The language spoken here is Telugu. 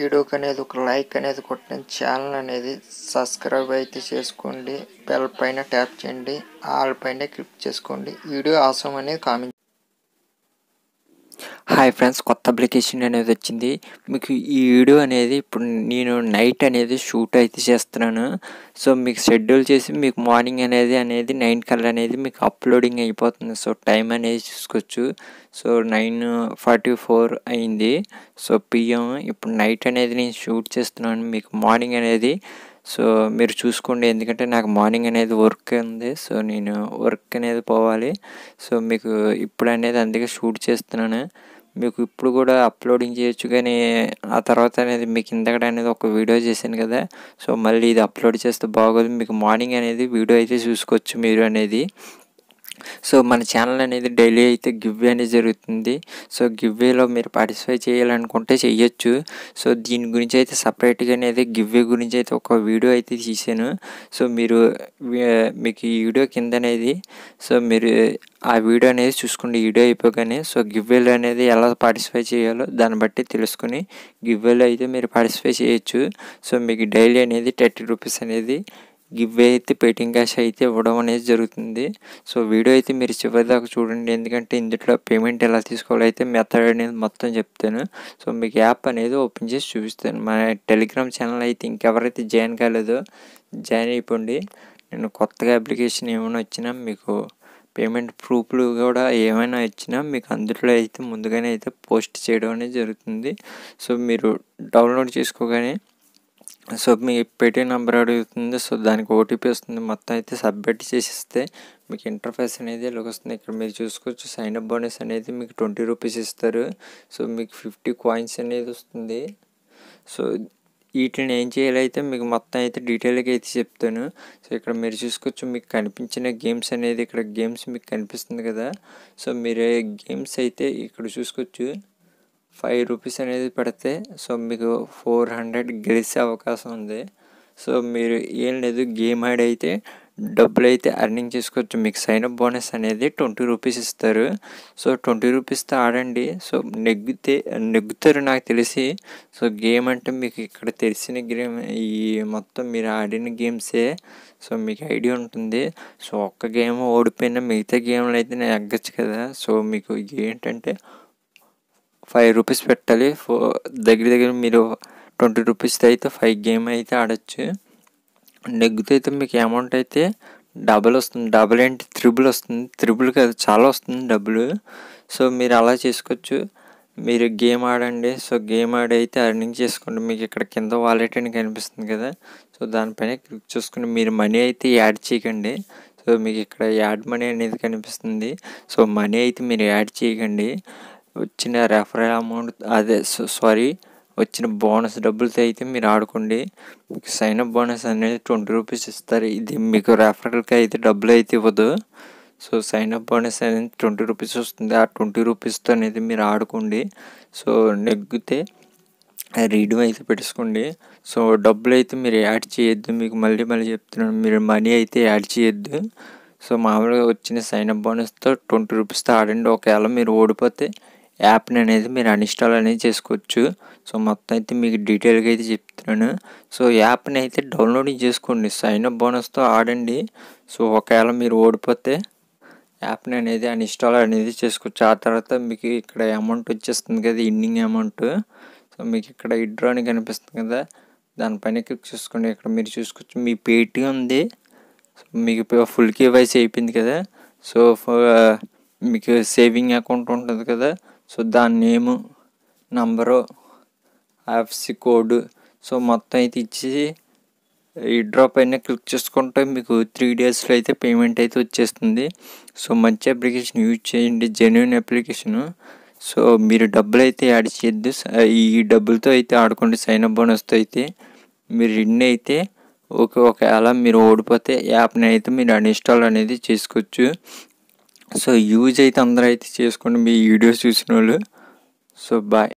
వీడియోకి అనేది ఒక లైక్ అనేది కొట్టండి ఛానల్ అనేది సబ్స్క్రైబ్ అయితే చేసుకోండి బెల్ పైన ట్యాప్ చేయండి ఆల్ పైన క్లిక్ చేసుకోండి వీడియో అవసరం అనేది కామెంట్ హాయ్ ఫ్రెండ్స్ కొత్త అప్లికేషన్ అనేది వచ్చింది మీకు ఈ వీడియో అనేది ఇప్పుడు నేను నైట్ అనేది షూట్ అయితే చేస్తున్నాను సో మీకు షెడ్యూల్ చేసి మీకు మార్నింగ్ అనేది అనేది నైన్ కల్లా అనేది మీకు అప్లోడింగ్ అయిపోతుంది సో టైం అనేది చూసుకోవచ్చు సో నైన్ ఫార్టీ ఫోర్ అయింది సో పిఎం ఇప్పుడు నైట్ అనేది నేను షూట్ చేస్తున్నాను మీకు మార్నింగ్ అనేది సో మీరు చూసుకోండి ఎందుకంటే నాకు మార్నింగ్ అనేది వర్క్ ఉంది సో నేను వర్క్ అనేది పోవాలి సో మీకు ఇప్పుడు అనేది అందుకే షూట్ చేస్తున్నాను మీకు ఇప్పుడు కూడా అప్లోడింగ్ చేయొచ్చు కానీ ఆ తర్వాత అనేది మీకు ఇంతకడ అనేది ఒక వీడియో చేశాను కదా సో మళ్ళీ ఇది అప్లోడ్ చేస్తే బాగోదు మీకు మార్నింగ్ అనేది వీడియో అయితే చూసుకోవచ్చు మీరు అనేది సో మన ఛానల్ అనేది డైలీ అయితే గివ్వే అనేది జరుగుతుంది సో గివ్వేలో మీరు పార్టిసిపేట్ చేయాలనుకుంటే చేయొచ్చు సో దీని గురించి అయితే సపరేట్గా అనేది గివ్వే గురించి అయితే ఒక వీడియో అయితే తీసాను సో మీరు మీకు ఈ వీడియో కింద అనేది సో మీరు ఆ వీడియో అనేది చూసుకుంటే వీడియో అయిపోగానే సో గివ్వేలో అనేది ఎలా పార్టిసిపేట్ చేయాలో దాన్ని బట్టి తెలుసుకుని గివ్వేలో అయితే మీరు పార్టిసిపేట్ చేయొచ్చు సో మీకు డైలీ అనేది థర్టీ రూపీస్ అనేది గివ్వే అయితే పేటిఎం క్యాష్ అయితే ఇవ్వడం అనేది జరుగుతుంది సో వీడియో అయితే మీరు చివరిదాకా చూడండి ఎందుకంటే ఇందులో పేమెంట్ ఎలా తీసుకోవాలో అయితే మెథడ్ అనేది మొత్తం చెప్తాను సో మీకు యాప్ అనేది ఓపెన్ చేసి చూపిస్తాను మన టెలిగ్రామ్ ఛానల్ అయితే ఇంకెవరైతే జాయిన్ కాలేదో జాయిన్ అయిపోండి నేను కొత్తగా అప్లికేషన్ ఏమైనా వచ్చినా మీకు పేమెంట్ ప్రూఫ్లు కూడా ఏమైనా ఇచ్చినా మీకు అందులో అయితే ముందుగానే అయితే పోస్ట్ చేయడం అనేది జరుగుతుంది సో మీరు డౌన్లోడ్ చేసుకోగానే సో మీ పేటీఎం నెంబర్ అడుగుతుంది సో దానికి ఓటీపీ వస్తుంది మొత్తం అయితే సబ్మిట్ చేసిస్తే మీకు ఇంటర్ఫేస్ అనేది ఇలా వస్తుంది ఇక్కడ మీరు చూసుకోవచ్చు సైన్ అప్ బోనస్ అనేది మీకు ట్వంటీ రూపీస్ ఇస్తారు సో మీకు ఫిఫ్టీ కాయిన్స్ అనేది వస్తుంది సో వీటిని ఏం చేయాలైతే మీకు మొత్తం అయితే డీటెయిల్గా అయితే చెప్తాను సో ఇక్కడ మీరు చూసుకోవచ్చు మీకు కనిపించిన గేమ్స్ అనేది ఇక్కడ గేమ్స్ మీకు కనిపిస్తుంది కదా సో మీరు గేమ్స్ అయితే ఇక్కడ చూసుకోవచ్చు ఫైవ్ రూపీస్ అనేది పెడితే సో మీకు ఫోర్ హండ్రెడ్ గెలిచే అవకాశం ఉంది సో మీరు ఏం లేదు గేమ్ ఆడి అయితే డబ్బులు అయితే అర్నింగ్ చేసుకోవచ్చు మీకు సైన్ అప్ బోనస్ అనేది ట్వంటీ రూపీస్ ఇస్తారు సో ట్వంటీ రూపీస్తో ఆడండి సో నెగ్గితే నెగ్గుతారు నాకు తెలిసి సో గేమ్ అంటే మీకు ఇక్కడ తెలిసిన గేమ్ ఈ మొత్తం మీరు ఆడిన గేమ్సే సో మీకు ఐడియా ఉంటుంది సో ఒక్క గేమ్ ఓడిపోయినా మిగతా గేమ్లు అయితే నేను ఎగ్గచ్చు కదా సో మీకు ఏంటంటే ఫైవ్ రూపీస్ పెట్టాలి ఫో దగ్గర దగ్గర మీరు ట్వంటీ రూపీస్ అయితే ఫైవ్ గేమ్ అయితే ఆడచ్చు నెగ్గుతో అయితే మీకు అమౌంట్ అయితే డబుల్ వస్తుంది డబుల్ ఏంటి త్రిబుల్ వస్తుంది త్రిబుల్ కాదు చాలా వస్తుంది డబ్బులు సో మీరు అలా చేసుకోవచ్చు మీరు గేమ్ ఆడండి సో గేమ్ ఆడి అయితే అర్నింగ్ చేసుకోండి మీకు ఇక్కడ కింద వాలెట్ అని కనిపిస్తుంది కదా సో దానిపైన క్లిక్ చేసుకుని మీరు మనీ అయితే యాడ్ చేయకండి సో మీకు ఇక్కడ యాడ్ మనీ అనేది కనిపిస్తుంది సో మనీ అయితే మీరు యాడ్ చేయకండి వచ్చిన రెఫరల్ అమౌంట్ అదే సారీ వచ్చిన బోనస్ డబ్బులతో అయితే మీరు ఆడుకోండి మీకు సైన్ అప్ బోనస్ అనేది ట్వంటీ రూపీస్ ఇస్తారు ఇది మీకు రెఫరల్కి అయితే డబ్బులు అయితే ఇవ్వదు సో సైన్ అప్ బోనస్ అనేది ట్వంటీ రూపీస్ వస్తుంది ఆ ట్వంటీ రూపీస్తో అనేది మీరు ఆడుకోండి సో నెగ్గితే రీడమ్ అయితే పెట్టుకోండి సో డబ్బులు అయితే మీరు యాడ్ చేయొద్దు మీకు మళ్ళీ మళ్ళీ చెప్తున్నాను మీరు మనీ అయితే యాడ్ చేయొద్దు సో మామూలుగా వచ్చిన సైన్ అప్ బోనస్తో ట్వంటీ రూపీస్తో ఆడండి ఒకవేళ మీరు ఓడిపోతే యాప్ని అనేది మీరు అన్ఇన్స్టాల్ అనేది చేసుకోవచ్చు సో మొత్తం అయితే మీకు డీటెయిల్గా అయితే చెప్తున్నాను సో యాప్ని అయితే డౌన్లోడింగ్ చేసుకోండి సైన్ అప్ బోనస్తో ఆడండి సో ఒకవేళ మీరు ఓడిపోతే యాప్ని అనేది అన్ఇన్స్టాల్ అనేది చేసుకోవచ్చు ఆ తర్వాత మీకు ఇక్కడ అమౌంట్ వచ్చేస్తుంది కదా ఇన్నింగ్ అమౌంట్ సో మీకు ఇక్కడ ఇడ్రా అని కనిపిస్తుంది కదా దానిపైన క్లిక్ చేసుకోండి ఇక్కడ మీరు చూసుకోవచ్చు మీ పేటీఎం ఉంది మీకు ఫుల్ కేవైసీ అయిపోయింది కదా సో మీకు సేవింగ్ అకౌంట్ ఉంటుంది కదా సో దాని name number FC code so మొత్తం అయితే ఇచ్చి ఈ డ్రాప్ అయినా క్లిక్ చేసుకుంటే మీకు త్రీ డేస్లో అయితే పేమెంట్ అయితే వచ్చేస్తుంది సో మంచి అప్లికేషన్ యూజ్ చేయండి జెన్యున్ అప్లికేషను సో మీరు డబ్బులు అయితే యాడ్ చేయొద్దు ఈ డబ్బులతో అయితే ఆడుకోండి సైన్ అప్ బోనస్తో అయితే మీరు ఇన్ని అయితే ఒక ఒకవేళ మీరు ఓడిపోతే యాప్ని అయితే మీరు అన్ఇన్స్టాల్ అనేది చేసుకోవచ్చు సో యూజ్ అయితే అందరూ అయితే చేసుకోండి మీ వీడియోస్ చూసిన వాళ్ళు సో బాయ్